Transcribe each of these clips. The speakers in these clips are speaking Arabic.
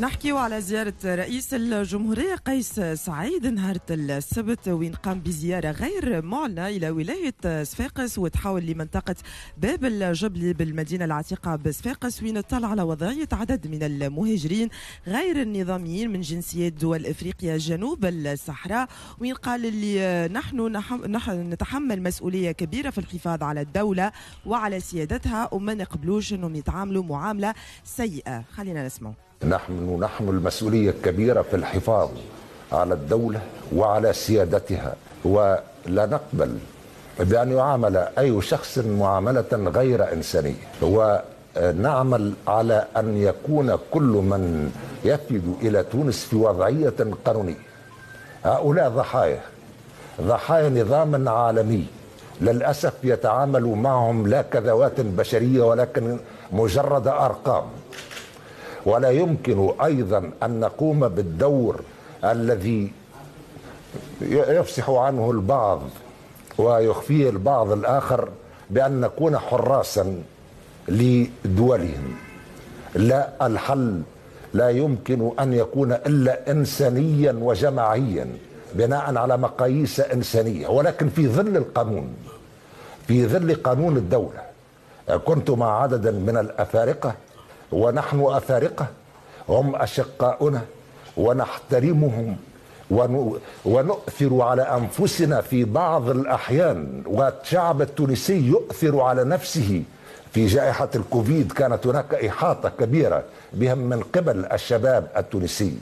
نحكيو على زيارة رئيس الجمهورية قيس سعيد نهار السبت وين قام بزيارة غير معلنة إلى ولاية صفاقس وتحول لمنطقة باب الجبلي بالمدينة العتيقة بصفاقس وين اطلع على وضعية عدد من المهاجرين غير النظاميين من جنسيات دول إفريقيا جنوب الصحراء وين قال اللي نحن, نحن نتحمل مسؤولية كبيرة في الحفاظ على الدولة وعلى سيادتها وما نقبلوش أنهم يتعاملوا معاملة سيئة خلينا نسمعوا نحن نحمل المسؤولية الكبيرة في الحفاظ على الدولة وعلى سيادتها ولا نقبل بأن يعامل أي شخص معاملة غير إنسانية ونعمل على أن يكون كل من يفد إلى تونس في وضعية قانونية هؤلاء ضحايا ضحايا نظام عالمي للأسف يتعامل معهم لا كذوات بشرية ولكن مجرد أرقام ولا يمكن أيضا أن نقوم بالدور الذي يفسح عنه البعض ويخفيه البعض الآخر بأن نكون حراسا لدولهم لا الحل لا يمكن أن يكون إلا إنسانيا وجماعيا بناء على مقاييس إنسانية ولكن في ظل القانون في ظل قانون الدولة كنت مع عدد من الأفارقة ونحن أفارقة هم أشقاؤنا ونحترمهم ونؤثر على أنفسنا في بعض الأحيان والشعب التونسي يؤثر على نفسه في جائحة الكوفيد كانت هناك إحاطة كبيرة بهم من قبل الشباب التونسي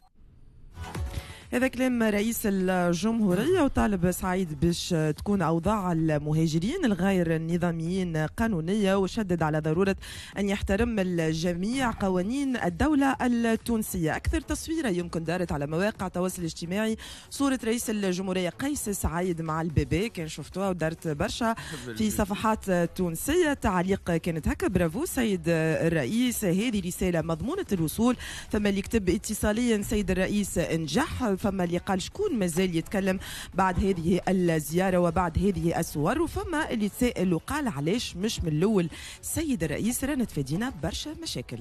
هذا كلام رئيس الجمهورية وطالب سعيد باش تكون أوضاع المهاجرين الغير النظاميين قانونية وشدد على ضرورة أن يحترم الجميع قوانين الدولة التونسية أكثر تصويرة يمكن دارت على مواقع التواصل الاجتماعي صورة رئيس الجمهورية قيس سعيد مع البيبي كان شفتوها ودارت برشا في صفحات تونسية تعليق كانت هكا برافو سيد الرئيس هذه رسالة مضمونة الوصول ثم اللي كتب اتصاليا سيد الرئيس نجح فما اللي قال شكون مازال يتكلم بعد هذه الزياره وبعد هذه الصور وفما اللي تسائل وقال علاش مش من الاول السيد الرئيس رانا تفادينا برشا مشاكل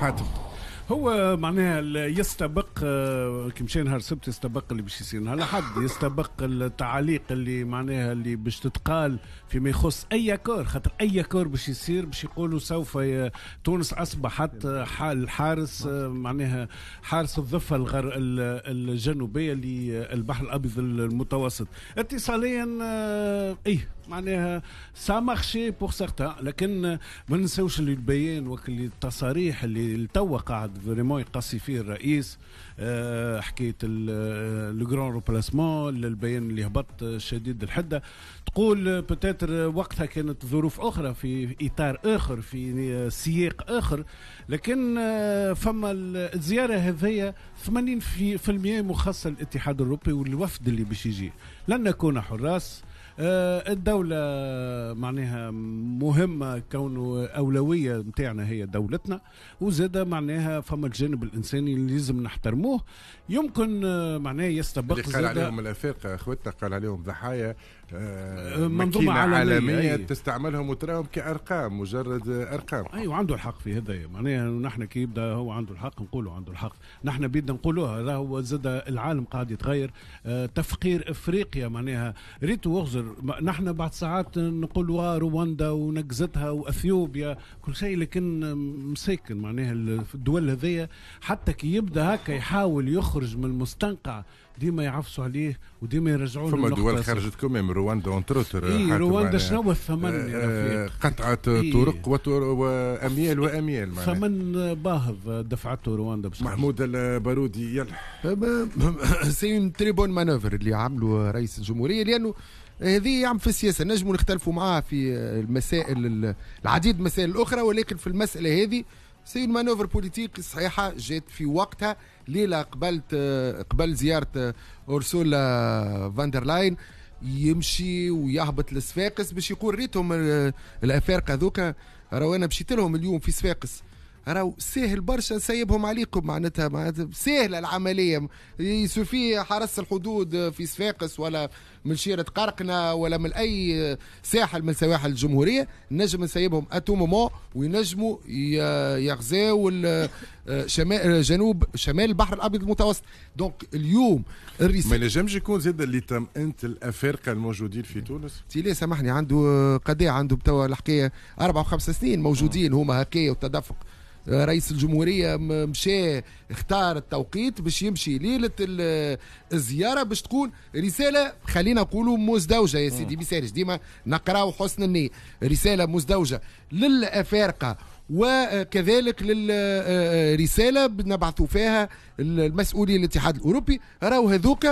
حاتم هو معناها يستبق آه، كي مشى نهار السبت يستبق اللي باش يصير نهار الاحد يستبق التعاليق اللي معناها اللي باش تتقال فيما يخص اي كور خاطر اي كور باش يصير باش يقولوا سوف تونس اصبحت الحارس آه، معناها حارس الضفه الغر الجنوبيه للبحر الابيض المتوسط اتصاليا آه، ايه معناها سا مارشي بور سارتان لكن ما ننساوش اللي البيان واللي التصاريح اللي توا قاعد فريمون يقصي فيه الرئيس حكيت آه، حكايه لو غران روبلاسمون البيان اللي هبط شديد الحده تقول بتاتر وقتها كانت ظروف اخرى في اطار اخر في سياق اخر لكن آه، فما الزياره هذيا 80% مخصصه للاتحاد الاوروبي والوفد اللي باش يجي لن نكون حراس آه، الدولة معناها مهمة كونه أولوية نتاعنا هي دولتنا وزاد معناها فما الجانب الإنساني اللي لازم نحترموه يمكن آه، معناها يستبق اللي قال عليهم الأفارقة أخوتنا قال عليهم ضحايا آه، منظومة عالمية, عالمية أيه. تستعملهم وتراهم كأرقام مجرد أرقام أي أيوة وعنده الحق في هذا معناها نحن كي يبدا هو عنده الحق نقولوا عنده الحق نحن بيدنا نقولوها هو زاد العالم قاعد يتغير تفقير إفريقيا معناها ريتو خاطر نحن بعد ساعات نقول رواندا ونقزتها واثيوبيا كل شيء لكن مساكن معناها الدول هذيا حتى كي يبدا هكا يحاول يخرج من المستنقع ديما يعفسوا عليه وديما يرجعوا له فما دول خرجت من رواندا اونتروتر اي رواندا شنو الثمن آه قطعه إيه طرق وطر واميال واميال معناها ثمن باهظ دفعته رواندا بصراحه محمود البارودي يلا سي تري بون مانوفر اللي عملوا رئيس الجمهوريه لانه هذه عم في السياسه نجم نختلفوا معاه في المسائل العديد من المسائل الاخرى ولكن في المساله هذه سي مانوفر بوليتيك صحيحه جات في وقتها ليله قبلت قبل زياره اورسولا فاندرلاين يمشي ويهبط لصفاقس باش يقول ريتهم آه، الافارقه ذوكا روانا انا مشيت لهم اليوم في صفاقس راهو ساهل برشا سايبهم عليكم معناتها, معناتها ساهله العمليه يسوفي حرس الحدود في صفاقس ولا من شيرة قرقنة ولا من أي ساحل من سواحل الجمهورية نجم نسيبهم أتو مومون وينجموا يغزاو شمال جنوب شمال البحر الأبيض المتوسط دونك اليوم الرسالة ما نجمش يكون زاد اللي أنت الأفارقة الموجودين في تونس تيلي سامحني عنده قد عنده بتوا الحكاية أربع وخمس سنين موجودين هما هكايا والتدفق رئيس الجمهوريه مشى اختار التوقيت باش يمشي ليله الزياره باش تكون رساله خلينا نقولوا مزدوجه يا سيدي بسارج ديما نقراو حسن النيه رساله مزدوجه للافارقه وكذلك للرساله نبعثوا فيها المسؤولين الاتحاد الاوروبي راهو هذوك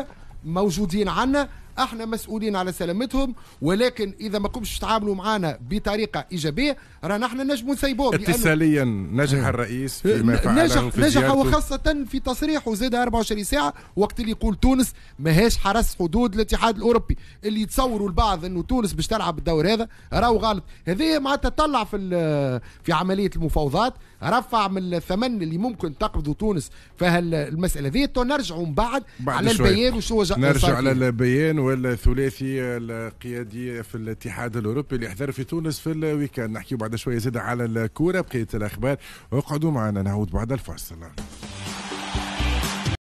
موجودين عنا احنا مسؤولين على سلامتهم ولكن اذا ما قمش تعاملوا معنا بطريقه ايجابيه رانا احنا نجم نسيبوه اتصاليا نجح الرئيس فيما فعله نجح في نجح وخاصه في تصريحه زاد 24 ساعه وقت اللي يقول تونس ماهيش حرس حدود الاتحاد الاوروبي اللي يتصوروا البعض انه تونس باش تلعب الدور هذا راهو غلط هذه معناتها تطلع في في عمليه المفاوضات رفع من الثمن اللي ممكن تقبضه تونس المساله هذه نرجعوا من بعد, بعد على البيان وشو نرجع على البيان والثلاثي القيادي في الاتحاد الاوروبي اللي حضر في تونس في الويكاند نحكي بعد شويه زيادة على الكوره بقيه الاخبار اقعدوا معنا نعود بعد الفاصل